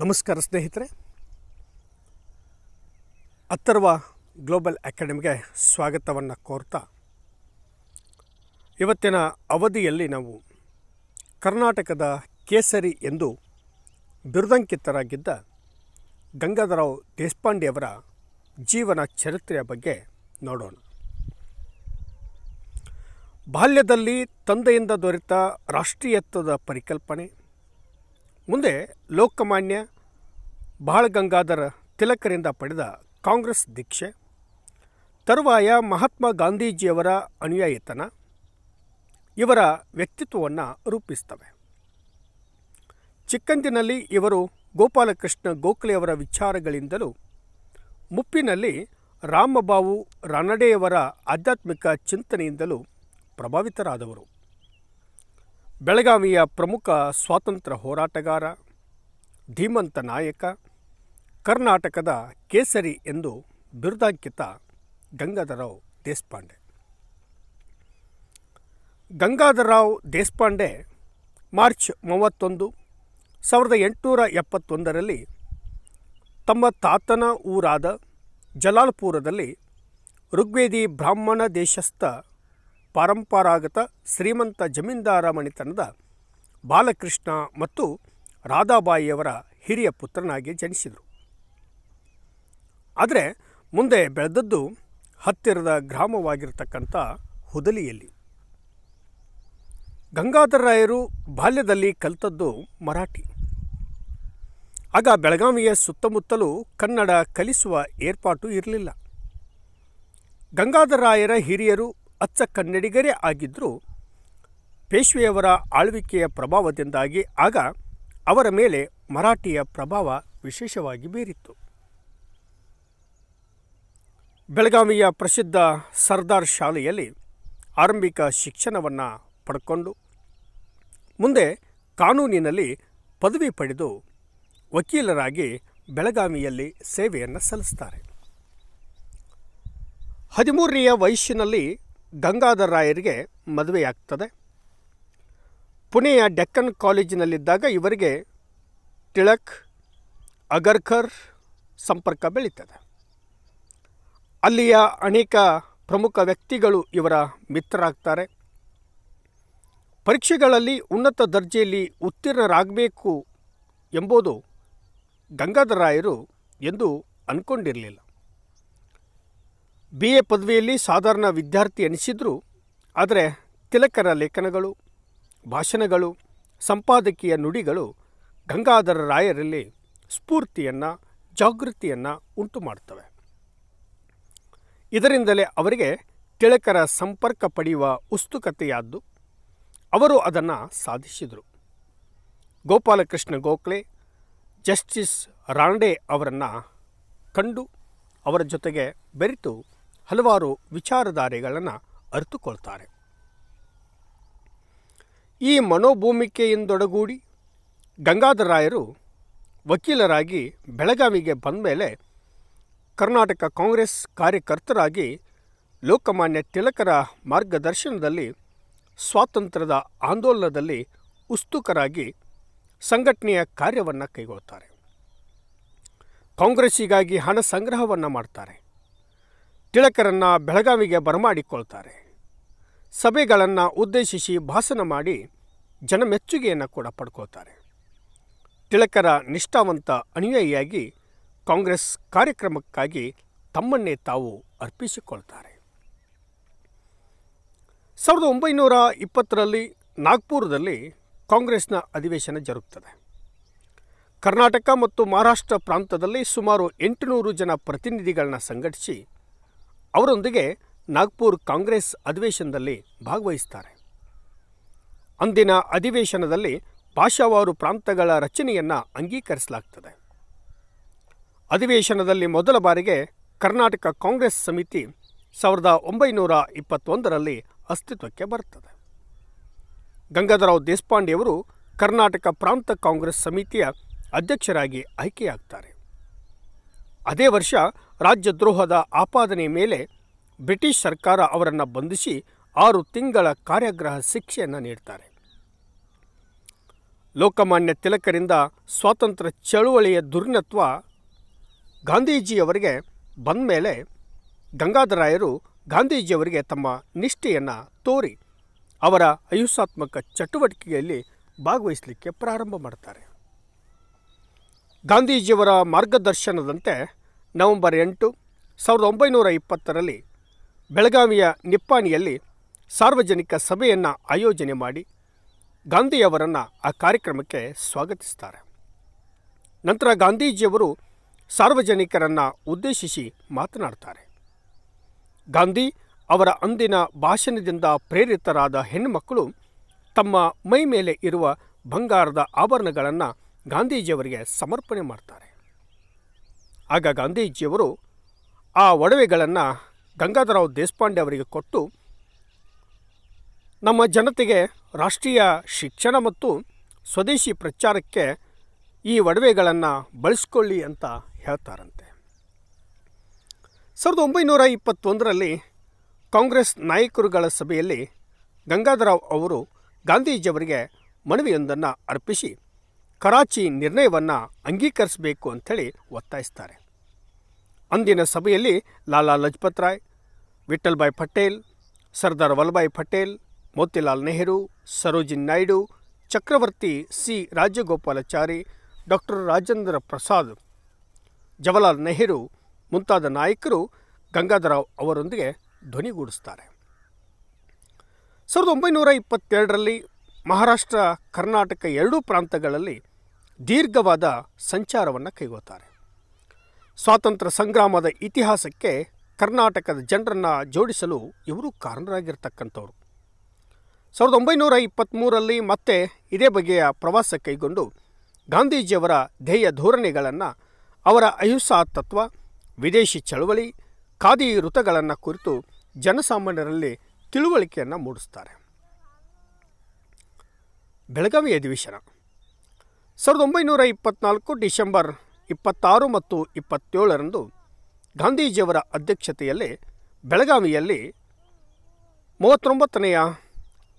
ನಮಸ್ಕಾರ ಸ್ನೇಹಿತರೆ ಅತ್ತರ್ವ ಗ್ಲೋಬಲ್ ಅಕಾಡೆಮಿಗೆ ಸ್ವಾಗತವನ್ನು ಕೋರ್ತಾ ಇವತ್ತಿನ ಅವಧಿಯಲ್ಲಿ ನಾವು ಕರ್ನಾಟಕದ ಕೇಸರಿ ಎಂದು ಬಿರುದಂಕಿತರಾಗಿದ್ದ ದೇಶಪಾಂಡೆ ದೇಶಪಾಂಡೆಯವರ ಜೀವನ ಚರಿತ್ರೆಯ ಬಗ್ಗೆ ನೋಡೋಣ ಬಾಲ್ಯದಲ್ಲಿ ತಂದೆಯಿಂದ ದೊರೆತ ರಾಷ್ಟ್ರೀಯತ್ವದ ಪರಿಕಲ್ಪನೆ ಮುಂದೆ ಲೋಕಮಾನ್ಯ ಬಾಳಗಂಗಾಧರ ಗಂಗಾಧರ ತಿಲಕರಿಂದ ಪಡೆದ ಕಾಂಗ್ರೆಸ್ ದೀಕ್ಷೆ ತರುವಾಯ ಮಹಾತ್ಮ ಗಾಂಧೀಜಿಯವರ ಅನುಯಾಯಿತನ ಇವರ ವ್ಯಕ್ತಿತ್ವವನ್ನು ರೂಪಿಸ್ತವೆ ಚಿಕ್ಕಂದಿನಲ್ಲಿ ಇವರು ಗೋಪಾಲಕೃಷ್ಣ ಗೋಖಲೆಯವರ ವಿಚಾರಗಳಿಂದಲೂ ಮುಪ್ಪಿನಲ್ಲಿ ರಾಮಬಾಬು ರಾನಡೆಯವರ ಆಧ್ಯಾತ್ಮಿಕ ಚಿಂತನೆಯಿಂದಲೂ ಪ್ರಭಾವಿತರಾದವರು ಬೆಳಗಾವಿಯ ಪ್ರಮುಖ ಸ್ವಾತಂತ್ರ್ಯ ಹೋರಾಟಗಾರ ಧೀಮಂತ ನಾಯಕ ಕರ್ನಾಟಕದ ಕೇಸರಿ ಎಂದು ಬಿರುದಾಂಕಿತ ಗಂಗಾಧರರಾವ್ ದೇಶಪಾಂಡೆ ಗಂಗಾಧರರಾವ್ ದೇಶಪಾಂಡೆ ಮಾರ್ಚ್ ಮೂವತ್ತೊಂದು ಸಾವಿರದ ಎಂಟುನೂರ ಎಪ್ಪತ್ತೊಂದರಲ್ಲಿ ತಮ್ಮ ತಾತನ ಊರಾದ ಜಲಾಲ್ಪುರದಲ್ಲಿ ಋಗ್ವೇದಿ ಬ್ರಾಹ್ಮಣ ದೇಶಸ್ಥ ಪರಂಪರಾಗತ ಶ್ರೀಮಂತ ಜಮೀನ್ದಾರ ಮಣಿತನದ ಬಾಲಕೃಷ್ಣ ಮತ್ತು ರಾಧಾಬಾಯಿಯವರ ಹಿರಿಯ ಪುತ್ರನಾಗಿ ಜನಿಸಿದರು ಆದರೆ ಮುಂದೆ ಬೆಳೆದದ್ದು ಹತ್ತಿರದ ಗ್ರಾಮವಾಗಿರತಕ್ಕಂಥ ಹುದಲಿಯಲ್ಲಿ ಗಂಗಾಧರರಾಯರು ಬಾಲ್ಯದಲ್ಲಿ ಕಲಿತದ್ದು ಮರಾಠಿ ಆಗ ಬೆಳಗಾವಿಯ ಸುತ್ತಮುತ್ತಲೂ ಕನ್ನಡ ಕಲಿಸುವ ಏರ್ಪಾಟು ಇರಲಿಲ್ಲ ಗಂಗಾಧರರಾಯರ ಹಿರಿಯರು ಅಚ್ಚ ಕನ್ನಡಿಗರೇ ಆಗಿದ್ದರೂ ಪೇಶ್ವೆಯವರ ಆಳ್ವಿಕೆಯ ಪ್ರಭಾವದಿಂದಾಗಿ ಆಗ ಅವರ ಮೇಲೆ ಮರಾಠಿಯ ಪ್ರಭಾವ ವಿಶೇಷವಾಗಿ ಬೀರಿತ್ತು ಬೆಳಗಾವಿಯ ಪ್ರಸಿದ್ಧ ಸರ್ದಾರ್ ಶಾಲೆಯಲ್ಲಿ ಆರಂಭಿಕ ಶಿಕ್ಷಣವನ್ನು ಪಡ್ಕೊಂಡು ಮುಂದೆ ಕಾನೂನಿನಲ್ಲಿ ಪದವಿ ಪಡೆದು ವಕೀಲರಾಗಿ ಬೆಳಗಾವಿಯಲ್ಲಿ ಸೇವೆಯನ್ನು ಸಲ್ಲಿಸ್ತಾರೆ ಹದಿಮೂರನೆಯ ವಯಸ್ಸಿನಲ್ಲಿ ಗಂಗಾಧರ ರಾಯರಿಗೆ ಮದುವೆಯಾಗ್ತದೆ ಪುಣೆಯ ಡೆಕ್ಕನ್ ಕಾಲೇಜಿನಲ್ಲಿದ್ದಾಗ ಇವರಿಗೆ ತಿಳಕ್ ಅಗರ್ಕರ್ ಸಂಪರ್ಕ ಬೆಳೀತದೆ ಅಲ್ಲಿಯ ಅನೇಕ ಪ್ರಮುಖ ವ್ಯಕ್ತಿಗಳು ಇವರ ಮಿತ್ರರಾಗ್ತಾರೆ ಪರೀಕ್ಷೆಗಳಲ್ಲಿ ಉನ್ನತ ದರ್ಜೆಯಲ್ಲಿ ಉತ್ತೀರ್ಣರಾಗಬೇಕು ಎಂಬುದು ಗಂಗಾಧರ ರಾಯರು ಎಂದು ಅಂದ್ಕೊಂಡಿರಲಿಲ್ಲ ಬಿ ಎ ಪದವಿಯಲ್ಲಿ ಸಾಧಾರಣ ವಿದ್ಯಾರ್ಥಿ ಎನಿಸಿದರೂ ಆದರೆ ತಿಲಕರ ಲೇಖನಗಳು ಭಾಷಣಗಳು ಸಂಪಾದಕೀಯ ನುಡಿಗಳು ಗಂಗಾಧರ ರಾಯರಲ್ಲಿ ಸ್ಫೂರ್ತಿಯನ್ನು ಜಾಗೃತಿಯನ್ನು ಉಂಟು ಮಾಡ್ತವೆ ಇದರಿಂದಲೇ ಅವರಿಗೆ ತಿಳಕರ ಸಂಪರ್ಕ ಪಡೆಯುವ ಉಸ್ತುಕತೆಯಾದ್ದು ಅವರು ಅದನ್ನು ಸಾಧಿಸಿದರು ಗೋಪಾಲಕೃಷ್ಣ ಗೋಖಲೆ ಜಸ್ಟಿಸ್ ರಾಂಡೆ ಅವರನ್ನು ಕಂಡು ಅವರ ಜೊತೆಗೆ ಬೆರೆತು ಹಲವಾರು ವಿಚಾರಧಾರೆಗಳನ್ನು ಅರಿತುಕೊಳ್ತಾರೆ ಈ ಮನೋಭೂಮಿಕೆಯಿಂದೊಡಗೂಡಿ ಗಂಗಾಧರಾಯರು ವಕೀಲರಾಗಿ ಬೆಳಗಾವಿಗೆ ಬಂದ ಮೇಲೆ ಕರ್ನಾಟಕ ಕಾಂಗ್ರೆಸ್ ಕಾರ್ಯಕರ್ತರಾಗಿ ಲೋಕಮಾನ್ಯ ತಿಲಕರ ಮಾರ್ಗದರ್ಶನದಲ್ಲಿ ಸ್ವಾತಂತ್ರ್ಯದ ಆಂದೋಲನದಲ್ಲಿ ಉಸ್ತುಕರಾಗಿ ಸಂಘಟನೆಯ ಕಾರ್ಯವನ್ನು ಕೈಗೊಳ್ತಾರೆ ಕಾಂಗ್ರೆಸ್ಸಿಗಾಗಿ ಹಣ ಸಂಗ್ರಹವನ್ನು ಮಾಡ್ತಾರೆ ತಿಳಕರನ್ನ ಬೆಳಗಾವಿಗೆ ಬರಮಾಡಿಕೊಳ್ತಾರೆ ಸಭೆಗಳನ್ನು ಉದ್ದೇಶಿಸಿ ಭಾಷಣ ಮಾಡಿ ಜನಮೆಚ್ಚುಗೆಯನ್ನು ಕೂಡ ಪಡ್ಕೊಳ್ತಾರೆ ತಿಳಕರ ನಿಷ್ಠಾವಂತ ಅನುಯಾಯಿಯಾಗಿ ಕಾಂಗ್ರೆಸ್ ಕಾರ್ಯಕ್ರಮಕ್ಕಾಗಿ ತಮ್ಮನ್ನೇ ತಾವು ಅರ್ಪಿಸಿಕೊಳ್ತಾರೆ ಸಾವಿರದ ಒಂಬೈನೂರ ಇಪ್ಪತ್ತರಲ್ಲಿ ನಾಗ್ಪುರದಲ್ಲಿ ಕಾಂಗ್ರೆಸ್ನ ಅಧಿವೇಶನ ಜರುಗುತ್ತದೆ ಕರ್ನಾಟಕ ಮತ್ತು ಮಹಾರಾಷ್ಟ್ರ ಪ್ರಾಂತದಲ್ಲಿ ಸುಮಾರು ಎಂಟುನೂರು ಜನ ಪ್ರತಿನಿಧಿಗಳನ್ನ ಸಂಘಟಿಸಿ ಅವರೊಂದಿಗೆ ನಾಗ್ಪುರ್ ಕಾಂಗ್ರೆಸ್ ಅಧಿವೇಶನದಲ್ಲಿ ಭಾಗವಹಿಸ್ತಾರೆ ಅಂದಿನ ಅಧಿವೇಶನದಲ್ಲಿ ಭಾಷಾವಾರು ಪ್ರಾಂತಗಳ ರಚನೆಯನ್ನು ಅಂಗೀಕರಿಸಲಾಗ್ತದೆ ಅಧಿವೇಶನದಲ್ಲಿ ಮೊದಲ ಬಾರಿಗೆ ಕರ್ನಾಟಕ ಕಾಂಗ್ರೆಸ್ ಸಮಿತಿ ಸಾವಿರದ ಒಂಬೈನೂರ ಇಪ್ಪತ್ತೊಂದರಲ್ಲಿ ಅಸ್ತಿತ್ವಕ್ಕೆ ಬರುತ್ತದೆ ಗಂಗಾಧರರಾವ್ ದೇಶಪಾಂಡೆಯವರು ಕರ್ನಾಟಕ ಪ್ರಾಂತ ಕಾಂಗ್ರೆಸ್ ಸಮಿತಿಯ ಅಧ್ಯಕ್ಷರಾಗಿ ಆಯ್ಕೆಯಾಗ್ತಾರೆ ಅದೇ ವರ್ಷ ರಾಜ್ಯದ್ರೋಹದ ಆಪಾದನೆ ಮೇಲೆ ಬ್ರಿಟಿಷ್ ಸರ್ಕಾರ ಅವರನ್ನು ಬಂಧಿಸಿ ಆರು ತಿಂಗಳ ಕಾರ್ಯಗ್ರಹ ಶಿಕ್ಷೆಯನ್ನು ನೀಡ್ತಾರೆ ಲೋಕಮಾನ್ಯ ತಿಲಕರಿಂದ ಸ್ವಾತಂತ್ರ್ಯ ಚಳುವಳಿಯ ದುರ್ನತ್ವ ಗಾಂಧೀಜಿಯವರಿಗೆ ಬಂದ ಮೇಲೆ ಗಂಗಾಧರಾಯರು ಗಾಂಧೀಜಿಯವರಿಗೆ ತಮ್ಮ ನಿಷ್ಠೆಯನ್ನು ತೋರಿ ಅವರ ಅಹಿಂಸಾತ್ಮಕ ಚಟುವಟಿಕೆಯಲ್ಲಿ ಭಾಗವಹಿಸಲಿಕ್ಕೆ ಪ್ರಾರಂಭ ಮಾಡ್ತಾರೆ ಗಾಂಧೀಜಿಯವರ ಮಾರ್ಗದರ್ಶನದಂತೆ ನವೆಂಬರ್ ಎಂಟು ಸಾವಿರದ ಒಂಬೈನೂರ ಇಪ್ಪತ್ತರಲ್ಲಿ ಬೆಳಗಾವಿಯ ನಿಪ್ಪಾಣಿಯಲ್ಲಿ ಸಾರ್ವಜನಿಕ ಸಭೆಯನ್ನು ಆಯೋಜನೆ ಮಾಡಿ ಗಾಂಧಿಯವರನ್ನು ಆ ಕಾರ್ಯಕ್ರಮಕ್ಕೆ ಸ್ವಾಗತಿಸ್ತಾರೆ ನಂತರ ಗಾಂಧೀಜಿಯವರು ಸಾರ್ವಜನಿಕರನ್ನು ಉದ್ದೇಶಿಸಿ ಮಾತನಾಡ್ತಾರೆ ಗಾಂಧಿ ಅವರ ಅಂದಿನ ಭಾಷಣದಿಂದ ಪ್ರೇರಿತರಾದ ಹೆಣ್ಣುಮಕ್ಕಳು ತಮ್ಮ ಮೈ ಮೇಲೆ ಇರುವ ಬಂಗಾರದ ಆಭರಣಗಳನ್ನು ಗಾಂಧೀಜಿಯವರಿಗೆ ಸಮರ್ಪಣೆ ಮಾಡ್ತಾರೆ ಆಗ ಗಾಂಧೀಜಿಯವರು ಆ ಒಡವೆಗಳನ್ನು ಗಂಗಾಧರಾವ್ ದೇಶಪಾಂಡೆ ಅವರಿಗೆ ಕೊಟ್ಟು ನಮ್ಮ ಜನತೆಗೆ ರಾಷ್ಟ್ರೀಯ ಶಿಕ್ಷಣ ಮತ್ತು ಸ್ವದೇಶಿ ಪ್ರಚಾರಕ್ಕೆ ಈ ಒಡವೆಗಳನ್ನು ಬಳಸ್ಕೊಳ್ಳಿ ಅಂತ ಹೇಳ್ತಾರಂತೆ ಸಾವಿರದ ಒಂಬೈನೂರ ಇಪ್ಪತ್ತೊಂದರಲ್ಲಿ ಕಾಂಗ್ರೆಸ್ ನಾಯಕರುಗಳ ಸಭೆಯಲ್ಲಿ ಗಂಗಾಧರಾವ್ ಅವರು ಗಾಂಧೀಜಿಯವರಿಗೆ ಮನವಿಯೊಂದನ್ನು ಅರ್ಪಿಸಿ ಕರಾಚಿ ನಿರ್ಣಯವನ್ನು ಅಂಗೀಕರಿಸಬೇಕು ಅಂಥೇಳಿ ಒತ್ತಾಯಿಸ್ತಾರೆ ಅಂದಿನ ಸಭೆಯಲ್ಲಿ ಲಾಲಾ ಲಜಪತ್ ರಾಯ್ ವಿಠಲ್ಭಾಯ್ ಪಟೇಲ್ ಸರ್ದಾರ್ ವಲ್ಲಭಾಯ್ ಪಟೇಲ್ ಮೋತಿಲಾಲ್ ನೆಹರು ಸರೋಜಿನ್ ನಾಯ್ಡು ಚಕ್ರವರ್ತಿ ಸಿ ರಾಜಗೋಪಾಲಾಚಾರಿ ಡಾಕ್ಟರ್ ರಾಜೇಂದ್ರ ಪ್ರಸಾದ್ ಜವಾಹರ್ಲಾಲ್ ನೆಹರು ಮುಂತಾದ ನಾಯಕರು ಗಂಗಾಧರಾವ್ ಅವರೊಂದಿಗೆ ಧ್ವನಿಗೂಡಿಸ್ತಾರೆ ಸಾವಿರದ ಒಂಬೈನೂರ ಇಪ್ಪತ್ತೆರಡರಲ್ಲಿ ಮಹಾರಾಷ್ಟ್ರ ಕರ್ನಾಟಕ ಎರಡೂ ಪ್ರಾಂತಗಳಲ್ಲಿ ದೀರ್ಘವಾದ ಸಂಚಾರವನ್ನು ಕೈಗೊಳ್ತಾರೆ ಸ್ವಾತಂತ್ರ್ಯ ಸಂಗ್ರಾಮದ ಇತಿಹಾಸಕ್ಕೆ ಕರ್ನಾಟಕದ ಜನರನ್ನು ಜೋಡಿಸಲು ಇವರು ಕಾರಣರಾಗಿರ್ತಕ್ಕಂಥವ್ರು ಸಾವಿರದ ಒಂಬೈನೂರ ಇಪ್ಪತ್ತ್ಮೂರಲ್ಲಿ ಮತ್ತೆ ಇದೇ ಬಗೆಯ ಪ್ರವಾಸ ಕೈಗೊಂಡು ಗಾಂಧೀಜಿಯವರ ಧ್ಯೇಯ ಧೋರಣೆಗಳನ್ನು ಅವರ ಅಹಿಂಸಾ ತತ್ವ ವಿದೇಶಿ ಚಳವಳಿ ಖಾದಿ ವೃತಗಳನ್ನು ಕುರಿತು ಜನಸಾಮಾನ್ಯರಲ್ಲಿ ತಿಳುವಳಿಕೆಯನ್ನು ಮೂಡಿಸ್ತಾರೆ ಬೆಳಗಾವಿ ಅಧಿವೇಶನ ಸಾವಿರದ ಒಂಬೈನೂರ ಇಪ್ಪತ್ನಾಲ್ಕು ಡಿಸೆಂಬರ್ ಇಪ್ಪತ್ತಾರು ಮತ್ತು ಇಪ್ಪತ್ತೇಳರಂದು ಗಾಂಧೀಜಿಯವರ ಅಧ್ಯಕ್ಷತೆಯಲ್ಲಿ ಬೆಳಗಾವಿಯಲ್ಲಿ ಮೂವತ್ತೊಂಬತ್ತನೆಯ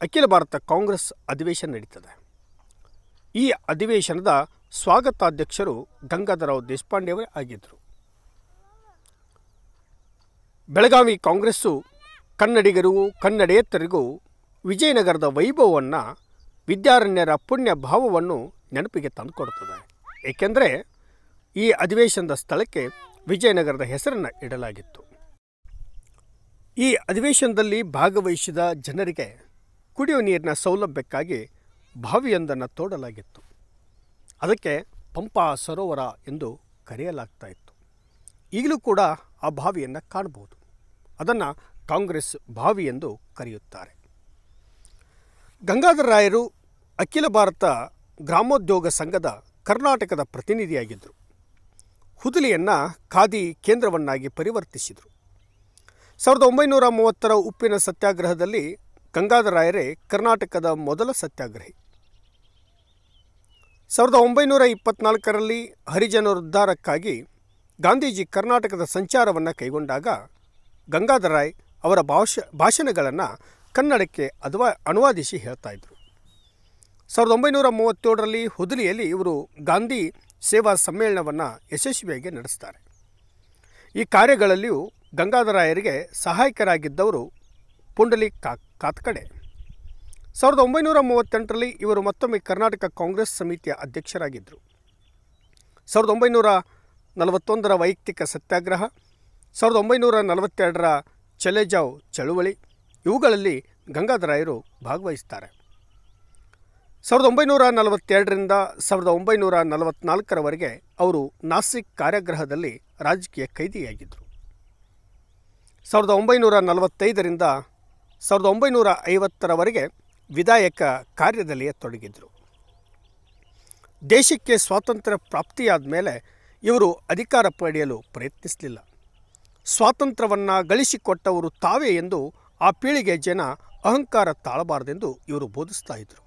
ಅಖಿಲ ಭಾರತ ಕಾಂಗ್ರೆಸ್ ಅಧಿವೇಶನ ನಡೀತದೆ ಈ ಅಧಿವೇಶನದ ಸ್ವಾಗತಾಧ್ಯಕ್ಷರು ಗಂಗಾಧರರಾವ್ ದೇಶಪಾಂಡೆಯವರೇ ಆಗಿದ್ದರು ಬೆಳಗಾವಿ ಕಾಂಗ್ರೆಸ್ಸು ಕನ್ನಡಿಗರಿಗೂ ಕನ್ನಡೇತರಿಗೂ ವಿಜಯನಗರದ ವೈಭವವನ್ನು ವಿದ್ಯಾರಣ್ಯರ ಪುಣ್ಯ ಭಾವವನ್ನು ನೆನಪಿಗೆ ತಂದುಕೊಡುತ್ತದೆ ಏಕೆಂದರೆ ಈ ಅಧಿವೇಶನದ ಸ್ಥಳಕ್ಕೆ ವಿಜಯನಗರದ ಹೆಸರನ್ನು ಇಡಲಾಗಿತ್ತು ಈ ಅಧಿವೇಶನದಲ್ಲಿ ಭಾಗವಹಿಸಿದ ಜನರಿಗೆ ಕುಡಿಯುವ ನೀರಿನ ಸೌಲಭ್ಯಕ್ಕಾಗಿ ಬಾವಿಯೊಂದನ್ನು ತೋಡಲಾಗಿತ್ತು ಅದಕ್ಕೆ ಪಂಪಾ ಸರೋವರ ಎಂದು ಕರೆಯಲಾಗ್ತಾ ಇತ್ತು ಈಗಲೂ ಕೂಡ ಆ ಬಾವಿಯನ್ನು ಕಾಣಬಹುದು ಅದನ್ನು ಕಾಂಗ್ರೆಸ್ ಬಾವಿ ಎಂದು ಕರೆಯುತ್ತಾರೆ ಗಂಗಾಧರ ರಾಯರು ಅಖಿಲ ಭಾರತ ಗ್ರಾಮೋದ್ಯೋಗ ಸಂಘದ ಕರ್ನಾಟಕದ ಪ್ರತಿನಿಧಿಯಾಗಿದ್ದರು ಹುದುಲಿಯನ್ನು ಖಾದಿ ಕೇಂದ್ರವನ್ನಾಗಿ ಪರಿವರ್ತಿಸಿದರು ಸಾವಿರದ ಒಂಬೈನೂರ ಮೂವತ್ತರ ಉಪ್ಪಿನ ಸತ್ಯಾಗ್ರಹದಲ್ಲಿ ಗಂಗಾಧರಾಯರೇ ಕರ್ನಾಟಕದ ಮೊದಲ ಸತ್ಯಾಗ್ರಹಿ ಸಾವಿರದ ಒಂಬೈನೂರ ಇಪ್ಪತ್ನಾಲ್ಕರಲ್ಲಿ ಹರಿಜನರುದ್ಧಾರಕ್ಕಾಗಿ ಗಾಂಧೀಜಿ ಕರ್ನಾಟಕದ ಸಂಚಾರವನ್ನು ಕೈಗೊಂಡಾಗ ಗಂಗಾಧರಾಯ್ ಅವರ ಭಾಷ ಭಾಷಣಗಳನ್ನು ಕನ್ನಡಕ್ಕೆ ಅದ್ವಾ ಅನುವಾದಿಸಿ ಹೇಳ್ತಾಯಿದ್ರು ಸಾವಿರದ ಒಂಬೈನೂರ ಮೂವತ್ತೇಳರಲ್ಲಿ ಹುದಲಿಯಲ್ಲಿ ಇವರು ಗಾಂಧಿ ಸೇವಾ ಸಮ್ಮೇಳನವನ್ನು ಯಶಸ್ವಿಯಾಗಿ ನಡೆಸ್ತಾರೆ ಈ ಕಾರ್ಯಗಳಲ್ಲಿಯೂ ಗಂಗಾಧರಾಯರಿಗೆ ಸಹಾಯಕರಾಗಿದ್ದವರು ಪುಂಡಲಿ ಕಾ ಕಾತ್ಕಡೆ ಸಾವಿರದ ಒಂಬೈನೂರ ಮೂವತ್ತೆಂಟರಲ್ಲಿ ಇವರು ಮತ್ತೊಮ್ಮೆ ಕರ್ನಾಟಕ ಕಾಂಗ್ರೆಸ್ ಸಮಿತಿಯ ಅಧ್ಯಕ್ಷರಾಗಿದ್ದರು ಸಾವಿರದ ಒಂಬೈನೂರ ನಲವತ್ತೊಂದರ ವೈಯಕ್ತಿಕ ಸತ್ಯಾಗ್ರಹ ಸಾವಿರದ ಒಂಬೈನೂರ ನಲವತ್ತೆರಡರ ಚಲೆಜಾವ್ ಚಳುವಳಿ ಇವುಗಳಲ್ಲಿ ಗಂಗಾಧರಾಯರು ಭಾಗವಹಿಸ್ತಾರೆ ಸಾವಿರದ ಒಂಬೈನೂರ ನಲವತ್ತೆರಡರಿಂದ ಸಾವಿರದ ಒಂಬೈನೂರ ನಲವತ್ನಾಲ್ಕರವರೆಗೆ ಅವರು ನಾಸಿಕ್ ಕಾರ್ಯಗ್ರಹದಲ್ಲಿ ರಾಜಕೀಯ ಕೈದಿಯಾಗಿದ್ದರು ಸಾವಿರದ ಒಂಬೈನೂರ ನಲವತ್ತೈದರಿಂದ ಸಾವಿರದ ಒಂಬೈನೂರ ಐವತ್ತರವರೆಗೆ ವಿಧಾಯಕ ಕಾರ್ಯದಲ್ಲಿ ತೊಡಗಿದ್ದರು ದೇಶಕ್ಕೆ ಸ್ವಾತಂತ್ರ್ಯ ಪ್ರಾಪ್ತಿಯಾದ ಮೇಲೆ ಇವರು ಅಧಿಕಾರ ಪಡೆಯಲು ಪ್ರಯತ್ನಿಸಲಿಲ್ಲ ಸ್ವಾತಂತ್ರ್ಯವನ್ನು ಗಳಿಸಿಕೊಟ್ಟವರು ತಾವೇ ಎಂದು ಆ ಪೀಳಿಗೆ ಜನ ಅಹಂಕಾರ ತಾಳಬಾರದೆಂದು ಇವರು ಬೋಧಿಸ್ತಾ ಇದ್ದರು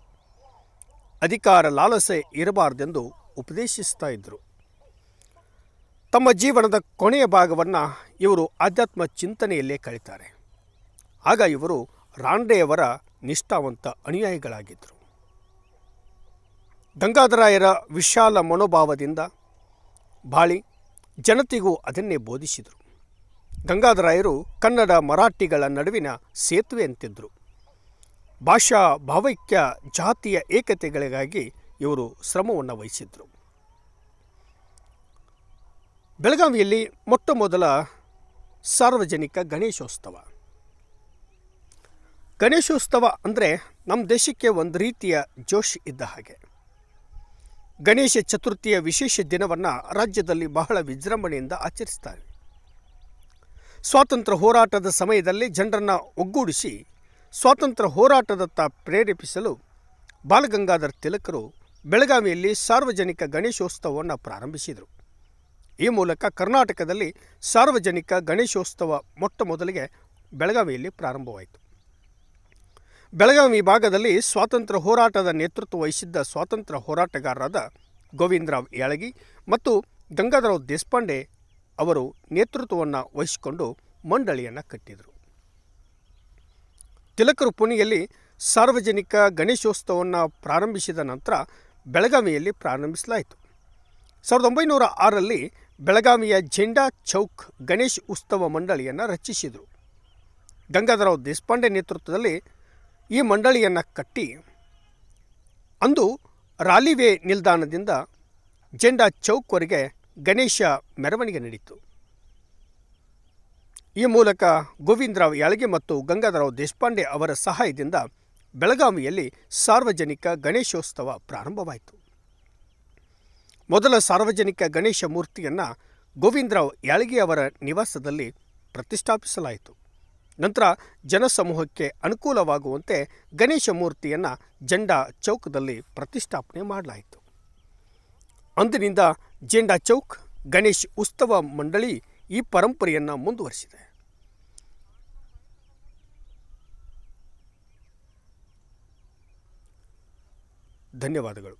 ಅಧಿಕಾರ ಲಾಲಸೆ ಇರಬಾರ್ದೆಂದು ಉಪದೇಶಿಸ್ತಾ ಇದ್ದರು ತಮ್ಮ ಜೀವನದ ಕೊನೆಯ ಭಾಗವನ್ನು ಇವರು ಆಧ್ಯಾತ್ಮ ಚಿಂತನೆಯಲ್ಲೇ ಕಳೀತಾರೆ ಆಗ ಇವರು ರಾಂಡೆಯವರ ನಿಷ್ಠಾವಂತ ಅನುಯಾಯಿಗಳಾಗಿದ್ದರು ಗಂಗಾಧರಾಯರ ವಿಶಾಲ ಮನೋಭಾವದಿಂದ ಬಾಳಿ ಜನತೆಗೂ ಅದನ್ನೇ ಬೋಧಿಸಿದರು ಗಂಗಾಧರಾಯರು ಕನ್ನಡ ಮರಾಠಿಗಳ ನಡುವಿನ ಸೇತುವೆ ಅಂತಿದ್ದರು ಭಾಷಾ ಭಾವೈಕ್ಯ ಜಾತಿಯ ಏಕತೆಗಳಿಗಾಗಿ ಇವರು ಶ್ರಮವನ್ನು ವಹಿಸಿದ್ರು ಬೆಳಗಾವಿಯಲ್ಲಿ ಮೊಟ್ಟ ಮೊದಲ ಸಾರ್ವಜನಿಕ ಗಣೇಶೋತ್ಸವ ಗಣೇಶೋತ್ಸವ ಅಂದರೆ ನಮ್ಮ ದೇಶಕ್ಕೆ ಒಂದು ರೀತಿಯ ಜೋಶ್ ಇದ್ದ ಹಾಗೆ ಗಣೇಶ ಚತುರ್ಥಿಯ ವಿಶೇಷ ದಿನವನ್ನು ರಾಜ್ಯದಲ್ಲಿ ಬಹಳ ವಿಜೃಂಭಣೆಯಿಂದ ಆಚರಿಸ್ತಾರೆ ಸ್ವಾತಂತ್ರ್ಯ ಹೋರಾಟದ ಸಮಯದಲ್ಲಿ ಜನರನ್ನು ಒಗ್ಗೂಡಿಸಿ ಸ್ವಾತಂತ್ರ್ಯ ಹೋರಾಟದತ್ತ ಪ್ರೇರೇಪಿಸಲು ಬಾಲಗಂಗಾಧರ್ ತಿಲಕರು ಬೆಳಗಾವಿಯಲ್ಲಿ ಸಾರ್ವಜನಿಕ ಗಣೇಶೋತ್ಸವವನ್ನು ಪ್ರಾರಂಭಿಸಿದರು ಈ ಮೂಲಕ ಕರ್ನಾಟಕದಲ್ಲಿ ಸಾರ್ವಜನಿಕ ಗಣೇಶೋತ್ಸವ ಮೊಟ್ಟ ಮೊದಲಿಗೆ ಬೆಳಗಾವಿಯಲ್ಲಿ ಪ್ರಾರಂಭವಾಯಿತು ಬೆಳಗಾವಿ ಭಾಗದಲ್ಲಿ ಸ್ವಾತಂತ್ರ್ಯ ಹೋರಾಟದ ನೇತೃತ್ವ ವಹಿಸಿದ್ದ ಸ್ವಾತಂತ್ರ್ಯ ಹೋರಾಟಗಾರರಾದ ಗೋವಿಂದರಾವ್ ಯಾಳಗಿ ಮತ್ತು ಗಂಗಾಧರಾವ್ ದೇಶಪಾಂಡೆ ಅವರು ನೇತೃತ್ವವನ್ನು ವಹಿಸಿಕೊಂಡು ಮಂಡಳಿಯನ್ನು ಕಟ್ಟಿದರು ತಿಲಕರು ಪುಣಿಯಲ್ಲಿ ಸಾರ್ವಜನಿಕ ಗಣೇಶೋತ್ಸವವನ್ನು ಪ್ರಾರಂಭಿಸಿದ ನಂತರ ಬೆಳಗಾವಿಯಲ್ಲಿ ಪ್ರಾರಂಭಿಸಲಾಯಿತು ಸಾವಿರದ ಒಂಬೈನೂರ ಆರಲ್ಲಿ ಬೆಳಗಾವಿಯ ಝೆಂಡಾ ಚೌಕ್ ಗಣೇಶ್ ಉತ್ಸವ ಮಂಡಳಿಯನ್ನು ರಚಿಸಿದರು ಗಂಗಾಧರಾವ್ ದೇಶಪಾಂಡೆ ನೇತೃತ್ವದಲ್ಲಿ ಈ ಮಂಡಳಿಯನ್ನು ಕಟ್ಟಿ ಅಂದು ರಾಲಿವೆ ನಿಲ್ದಾಣದಿಂದ ಝೆಂಡಾ ಚೌಕ್ವರೆಗೆ ಗಣೇಶ ಮೆರವಣಿಗೆ ನಡೀತು ಈ ಮೂಲಕ ಗೋವಿಂದರಾವ್ ಯಾಳಗೆ ಮತ್ತು ಗಂಗಾಧರಾವ್ ದೇಶಪಾಂಡೆ ಅವರ ಸಹಾಯದಿಂದ ಬೆಳಗಾವಿಯಲ್ಲಿ ಸಾರ್ವಜನಿಕ ಗಣೇಶೋತ್ಸವ ಪ್ರಾರಂಭವಾಯಿತು ಮೊದಲ ಸಾರ್ವಜನಿಕ ಗಣೇಶ ಮೂರ್ತಿಯನ್ನು ಗೋವಿಂದರಾವ್ ಯಾಳಗಿ ಅವರ ನಿವಾಸದಲ್ಲಿ ಪ್ರತಿಷ್ಠಾಪಿಸಲಾಯಿತು ನಂತರ ಜನಸಮೂಹಕ್ಕೆ ಅನುಕೂಲವಾಗುವಂತೆ ಗಣೇಶ ಮೂರ್ತಿಯನ್ನು ಜಂಡಾ ಚೌಕದಲ್ಲಿ ಪ್ರತಿಷ್ಠಾಪನೆ ಮಾಡಲಾಯಿತು ಅಂದಿನಿಂದ ಜೆಂಡಾ ಚೌಕ್ ಗಣೇಶ್ ಉತ್ಸವ ಮಂಡಳಿ ಈ ಪರಂಪರೆಯನ್ನು ಮುಂದುವರಿಸಿದೆ ಧನ್ಯವಾದಗಳು